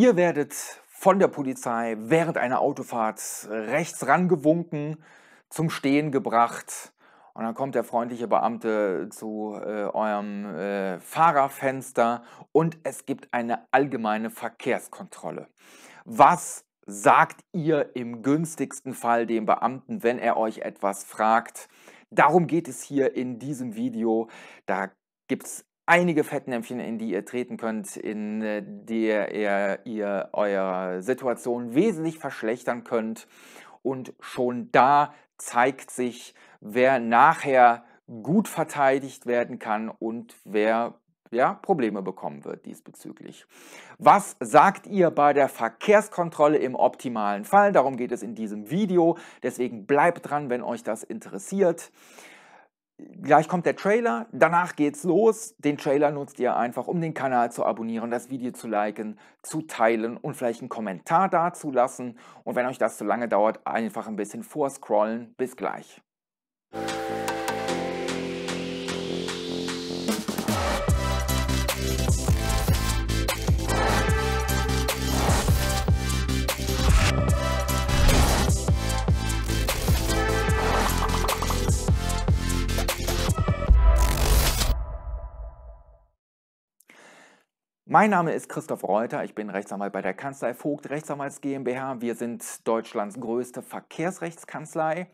Ihr werdet von der Polizei während einer Autofahrt rechts rangewunken, zum Stehen gebracht und dann kommt der freundliche Beamte zu äh, eurem äh, Fahrerfenster und es gibt eine allgemeine Verkehrskontrolle. Was sagt ihr im günstigsten Fall dem Beamten, wenn er euch etwas fragt? Darum geht es hier in diesem Video. Da gibt es einige Fettnäpfchen, in die ihr treten könnt, in äh, der ihr, ihr eure Situation wesentlich verschlechtern könnt. Und schon da zeigt sich, wer nachher gut verteidigt werden kann und wer ja, Probleme bekommen wird diesbezüglich. Was sagt ihr bei der Verkehrskontrolle im optimalen Fall? Darum geht es in diesem Video. Deswegen bleibt dran, wenn euch das interessiert gleich kommt der Trailer, danach geht's los. Den Trailer nutzt ihr einfach, um den Kanal zu abonnieren, das Video zu liken, zu teilen und vielleicht einen Kommentar dazulassen. Und wenn euch das zu lange dauert, einfach ein bisschen vorscrollen. Bis gleich. Mein Name ist Christoph Reuter, ich bin Rechtsanwalt bei der Kanzlei Vogt Rechtsanwalts GmbH. Wir sind Deutschlands größte Verkehrsrechtskanzlei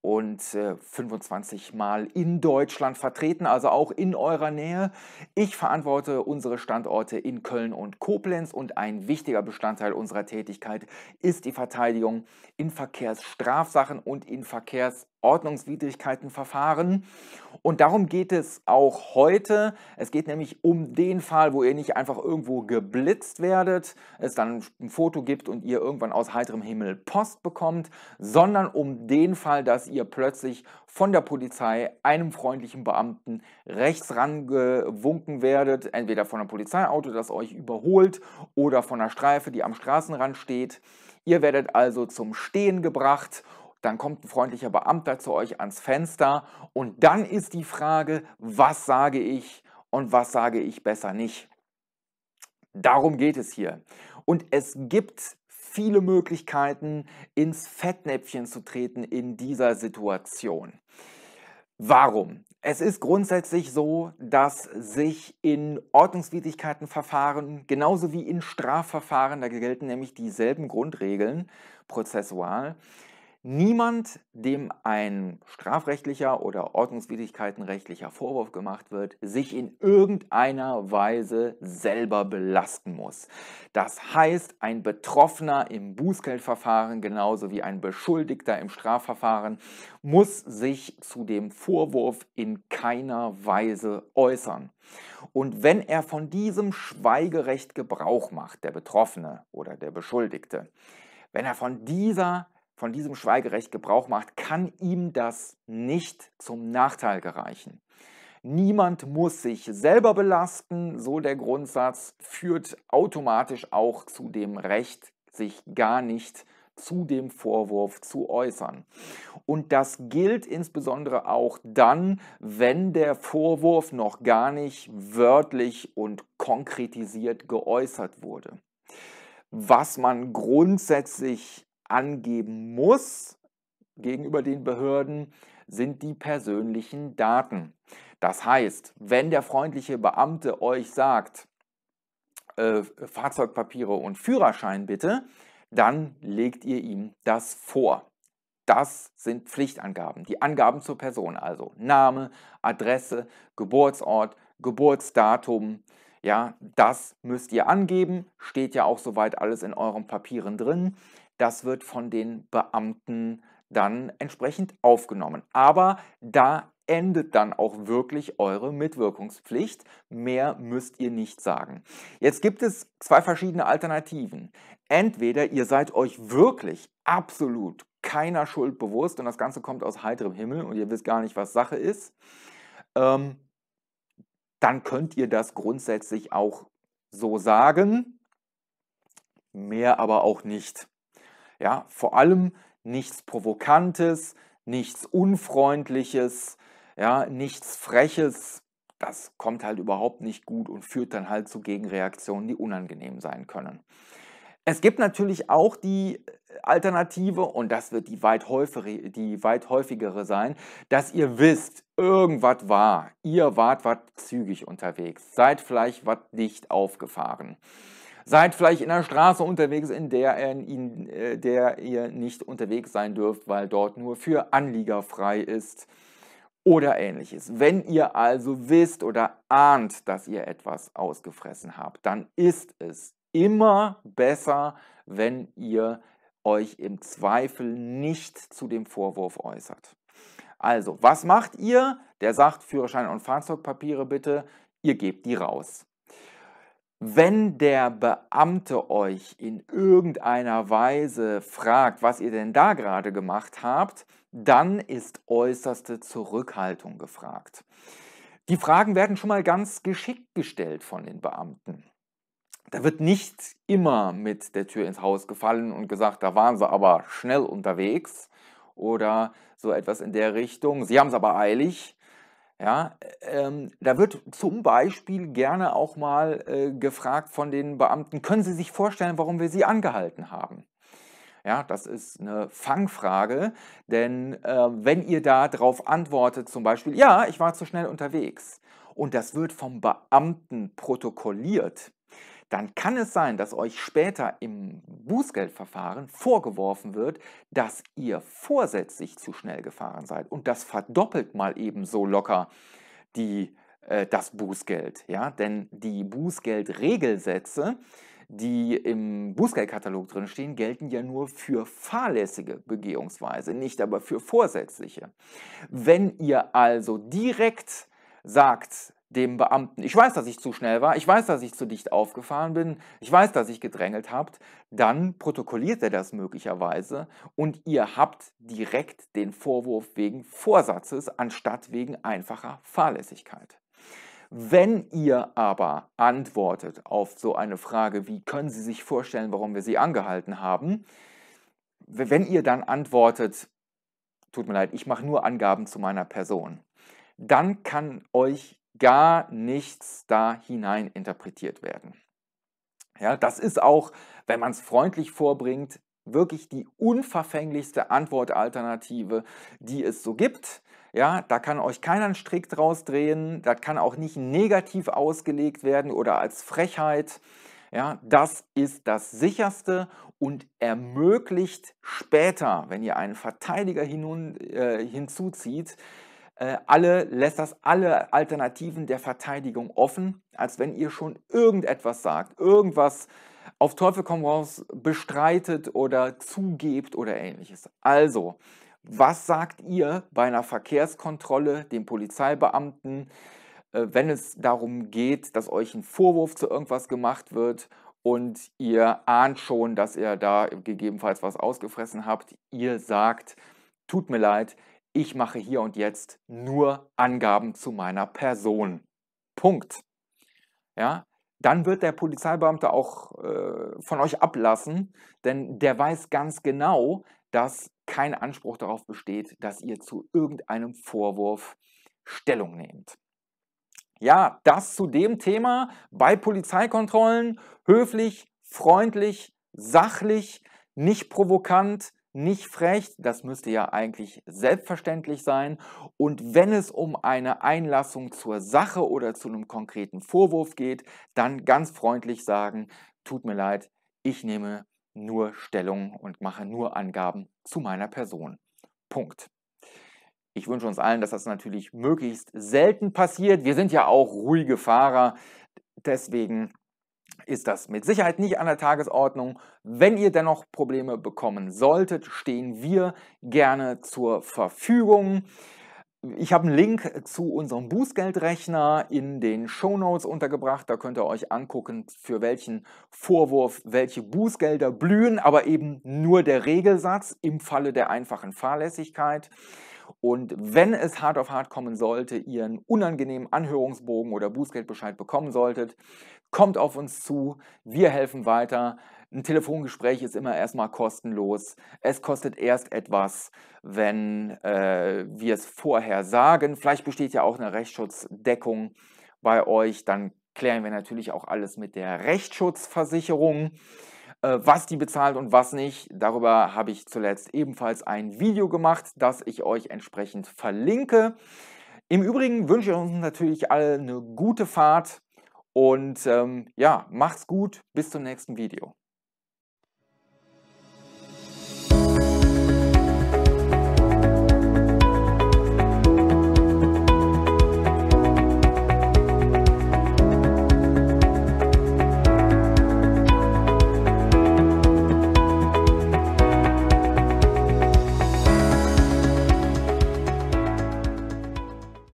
und 25 äh, Mal in Deutschland vertreten, also auch in eurer Nähe. Ich verantworte unsere Standorte in Köln und Koblenz und ein wichtiger Bestandteil unserer Tätigkeit ist die Verteidigung in Verkehrsstrafsachen und in Verkehrs- Ordnungswidrigkeitenverfahren. Und darum geht es auch heute. Es geht nämlich um den Fall, wo ihr nicht einfach irgendwo geblitzt werdet, es dann ein Foto gibt und ihr irgendwann aus heiterem Himmel Post bekommt, sondern um den Fall, dass ihr plötzlich von der Polizei einem freundlichen Beamten rechts rangewunken werdet, entweder von einem Polizeiauto, das euch überholt, oder von einer Streife, die am Straßenrand steht. Ihr werdet also zum Stehen gebracht dann kommt ein freundlicher Beamter zu euch ans Fenster und dann ist die Frage, was sage ich und was sage ich besser nicht. Darum geht es hier. Und es gibt viele Möglichkeiten, ins Fettnäpfchen zu treten in dieser Situation. Warum? Es ist grundsätzlich so, dass sich in Ordnungswidrigkeitenverfahren genauso wie in Strafverfahren, da gelten nämlich dieselben Grundregeln prozessual, Niemand, dem ein strafrechtlicher oder ordnungswidrigkeitenrechtlicher Vorwurf gemacht wird, sich in irgendeiner Weise selber belasten muss. Das heißt, ein Betroffener im Bußgeldverfahren genauso wie ein Beschuldigter im Strafverfahren muss sich zu dem Vorwurf in keiner Weise äußern. Und wenn er von diesem Schweigerecht Gebrauch macht, der Betroffene oder der Beschuldigte, wenn er von dieser von diesem Schweigerecht Gebrauch macht, kann ihm das nicht zum Nachteil gereichen. Niemand muss sich selber belasten, so der Grundsatz, führt automatisch auch zu dem Recht, sich gar nicht zu dem Vorwurf zu äußern. Und das gilt insbesondere auch dann, wenn der Vorwurf noch gar nicht wörtlich und konkretisiert geäußert wurde. Was man grundsätzlich angeben muss gegenüber den Behörden, sind die persönlichen Daten. Das heißt, wenn der freundliche Beamte euch sagt, äh, Fahrzeugpapiere und Führerschein bitte, dann legt ihr ihm das vor. Das sind Pflichtangaben, die Angaben zur Person, also Name, Adresse, Geburtsort, Geburtsdatum. Ja, das müsst ihr angeben, steht ja auch soweit alles in euren Papieren drin das wird von den Beamten dann entsprechend aufgenommen. Aber da endet dann auch wirklich eure Mitwirkungspflicht. Mehr müsst ihr nicht sagen. Jetzt gibt es zwei verschiedene Alternativen. Entweder ihr seid euch wirklich absolut keiner Schuld bewusst und das Ganze kommt aus heiterem Himmel und ihr wisst gar nicht, was Sache ist, ähm, dann könnt ihr das grundsätzlich auch so sagen, mehr aber auch nicht. Ja, vor allem nichts Provokantes, nichts Unfreundliches, ja, nichts Freches. Das kommt halt überhaupt nicht gut und führt dann halt zu Gegenreaktionen, die unangenehm sein können. Es gibt natürlich auch die äh, Alternative, und das wird die weit, die weit häufigere sein, dass ihr wisst, irgendwas war. Ihr wart was zügig unterwegs, seid vielleicht was dicht aufgefahren. Seid vielleicht in der Straße unterwegs, in der, er in, äh, der ihr nicht unterwegs sein dürft, weil dort nur für Anlieger frei ist oder ähnliches. Wenn ihr also wisst oder ahnt, dass ihr etwas ausgefressen habt, dann ist es immer besser, wenn ihr euch im Zweifel nicht zu dem Vorwurf äußert. Also, was macht ihr? Der sagt, Führerschein und Fahrzeugpapiere bitte, ihr gebt die raus wenn der Beamte euch in irgendeiner Weise fragt, was ihr denn da gerade gemacht habt, dann ist äußerste Zurückhaltung gefragt. Die Fragen werden schon mal ganz geschickt gestellt von den Beamten. Da wird nicht immer mit der Tür ins Haus gefallen und gesagt, da waren sie aber schnell unterwegs oder so etwas in der Richtung. Sie haben es aber eilig ja, ähm, da wird zum Beispiel gerne auch mal äh, gefragt von den Beamten, können Sie sich vorstellen, warum wir Sie angehalten haben? Ja, das ist eine Fangfrage, denn äh, wenn ihr da drauf antwortet, zum Beispiel, ja, ich war zu schnell unterwegs, und das wird vom Beamten protokolliert, dann kann es sein, dass euch später im Bußgeldverfahren vorgeworfen wird, dass ihr vorsätzlich zu schnell gefahren seid. Und das verdoppelt mal eben so locker die, äh, das Bußgeld. Ja? Denn die Bußgeldregelsätze, die im Bußgeldkatalog drin stehen, gelten ja nur für fahrlässige Begehungsweise, nicht aber für vorsätzliche. Wenn ihr also direkt sagt, dem Beamten, ich weiß, dass ich zu schnell war, ich weiß, dass ich zu dicht aufgefahren bin, ich weiß, dass ich gedrängelt habt, dann protokolliert er das möglicherweise und ihr habt direkt den Vorwurf wegen Vorsatzes anstatt wegen einfacher Fahrlässigkeit. Wenn ihr aber antwortet auf so eine Frage, wie können Sie sich vorstellen, warum wir Sie angehalten haben, wenn ihr dann antwortet, tut mir leid, ich mache nur Angaben zu meiner Person, dann kann euch gar nichts da hinein interpretiert werden. Ja, das ist auch, wenn man es freundlich vorbringt, wirklich die unverfänglichste Antwortalternative, die es so gibt. Ja, da kann euch keiner einen Strick draus drehen, das kann auch nicht negativ ausgelegt werden oder als Frechheit. Ja, das ist das sicherste und ermöglicht später, wenn ihr einen Verteidiger hinun, äh, hinzuzieht, äh, alle, lässt das alle Alternativen der Verteidigung offen, als wenn ihr schon irgendetwas sagt, irgendwas auf Teufel komm raus bestreitet oder zugebt oder ähnliches. Also, was sagt ihr bei einer Verkehrskontrolle dem Polizeibeamten, äh, wenn es darum geht, dass euch ein Vorwurf zu irgendwas gemacht wird und ihr ahnt schon, dass ihr da gegebenenfalls was ausgefressen habt? Ihr sagt, tut mir leid, ich mache hier und jetzt nur Angaben zu meiner Person. Punkt. Ja, dann wird der Polizeibeamte auch äh, von euch ablassen, denn der weiß ganz genau, dass kein Anspruch darauf besteht, dass ihr zu irgendeinem Vorwurf Stellung nehmt. Ja, das zu dem Thema bei Polizeikontrollen höflich, freundlich, sachlich, nicht provokant, nicht frech, das müsste ja eigentlich selbstverständlich sein. Und wenn es um eine Einlassung zur Sache oder zu einem konkreten Vorwurf geht, dann ganz freundlich sagen, tut mir leid, ich nehme nur Stellung und mache nur Angaben zu meiner Person. Punkt. Ich wünsche uns allen, dass das natürlich möglichst selten passiert. Wir sind ja auch ruhige Fahrer. Deswegen ist das mit Sicherheit nicht an der Tagesordnung. Wenn ihr dennoch Probleme bekommen solltet, stehen wir gerne zur Verfügung. Ich habe einen Link zu unserem Bußgeldrechner in den Show Notes untergebracht. Da könnt ihr euch angucken, für welchen Vorwurf welche Bußgelder blühen, aber eben nur der Regelsatz im Falle der einfachen Fahrlässigkeit und wenn es hart auf hart kommen sollte, ihr einen unangenehmen Anhörungsbogen oder Bußgeldbescheid bekommen solltet, kommt auf uns zu, wir helfen weiter. Ein Telefongespräch ist immer erstmal kostenlos. Es kostet erst etwas, wenn äh, wir es vorher sagen. Vielleicht besteht ja auch eine Rechtsschutzdeckung bei euch. Dann klären wir natürlich auch alles mit der Rechtsschutzversicherung. Äh, was die bezahlt und was nicht. Darüber habe ich zuletzt ebenfalls ein Video gemacht, das ich euch entsprechend verlinke. Im Übrigen wünsche ich uns natürlich alle eine gute Fahrt und ähm, ja, macht's gut, bis zum nächsten Video.